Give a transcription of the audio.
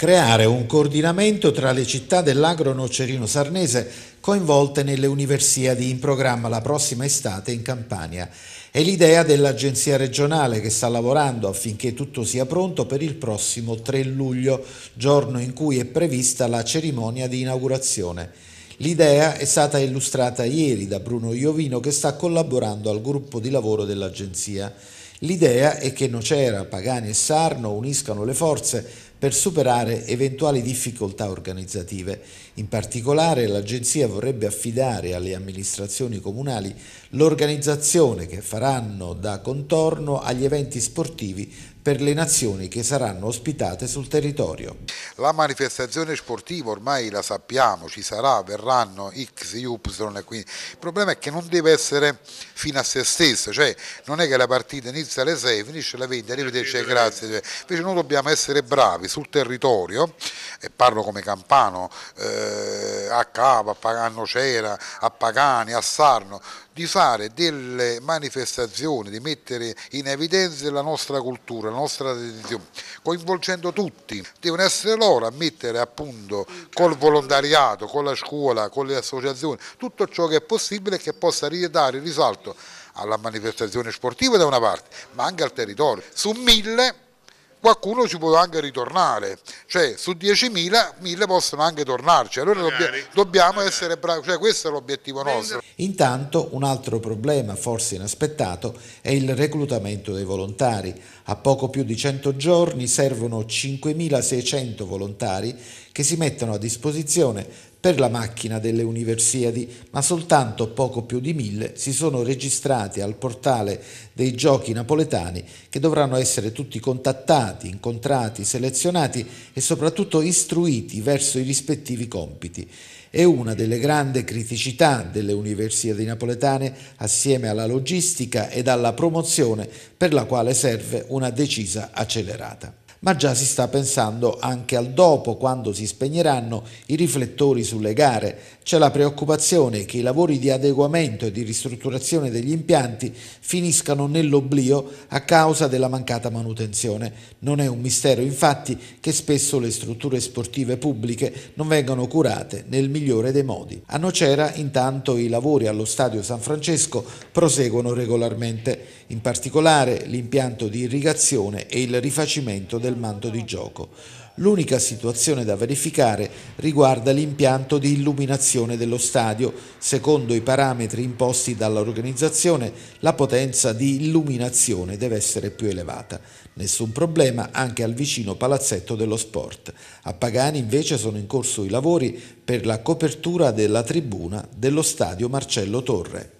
creare un coordinamento tra le città dell'Agro Nocerino Sarnese coinvolte nelle Universiadi in programma la prossima estate in Campania. È l'idea dell'Agenzia regionale che sta lavorando affinché tutto sia pronto per il prossimo 3 luglio, giorno in cui è prevista la cerimonia di inaugurazione. L'idea è stata illustrata ieri da Bruno Iovino che sta collaborando al gruppo di lavoro dell'Agenzia. L'idea è che Nocera, Pagani e Sarno uniscano le forze per superare eventuali difficoltà organizzative. In particolare l'agenzia vorrebbe affidare alle amministrazioni comunali l'organizzazione che faranno da contorno agli eventi sportivi per le nazioni che saranno ospitate sul territorio. La manifestazione sportiva ormai la sappiamo, ci sarà, verranno X, Y, quindi il problema è che non deve essere fino a se stessa, cioè non è che la partita inizia alle 6, finisce alle 20, arrivederci e grazie, invece noi dobbiamo essere bravi sul territorio, e parlo come Campano, eh, a Cava, a Nocera, a Pagani, a Sarno, di fare delle manifestazioni, di mettere in evidenza la nostra cultura, la nostra tradizione, coinvolgendo tutti. Devono essere loro a mettere a punto col volontariato, con la scuola, con le associazioni, tutto ciò che è possibile che possa ridare risalto alla manifestazione sportiva da una parte, ma anche al territorio. Su mille qualcuno ci può anche ritornare, cioè su 10.000, 1.000 possono anche tornarci, allora Magari. dobbiamo Magari. essere bravi, cioè, questo è l'obiettivo nostro. Intanto un altro problema forse inaspettato è il reclutamento dei volontari, a poco più di 100 giorni servono 5.600 volontari che si mettono a disposizione per la macchina delle Universiadi, ma soltanto poco più di mille si sono registrati al portale dei giochi napoletani che dovranno essere tutti contattati, incontrati, selezionati e soprattutto istruiti verso i rispettivi compiti. È una delle grandi criticità delle Universiadi napoletane assieme alla logistica ed alla promozione per la quale serve una decisa accelerata ma già si sta pensando anche al dopo, quando si spegneranno i riflettori sulle gare. C'è la preoccupazione che i lavori di adeguamento e di ristrutturazione degli impianti finiscano nell'oblio a causa della mancata manutenzione. Non è un mistero infatti che spesso le strutture sportive pubbliche non vengano curate nel migliore dei modi. A Nocera intanto i lavori allo Stadio San Francesco proseguono regolarmente, in particolare l'impianto di irrigazione e il rifacimento del del manto di gioco. L'unica situazione da verificare riguarda l'impianto di illuminazione dello stadio. Secondo i parametri imposti dall'organizzazione, la potenza di illuminazione deve essere più elevata. Nessun problema anche al vicino palazzetto dello sport. A Pagani invece sono in corso i lavori per la copertura della tribuna dello stadio Marcello Torre.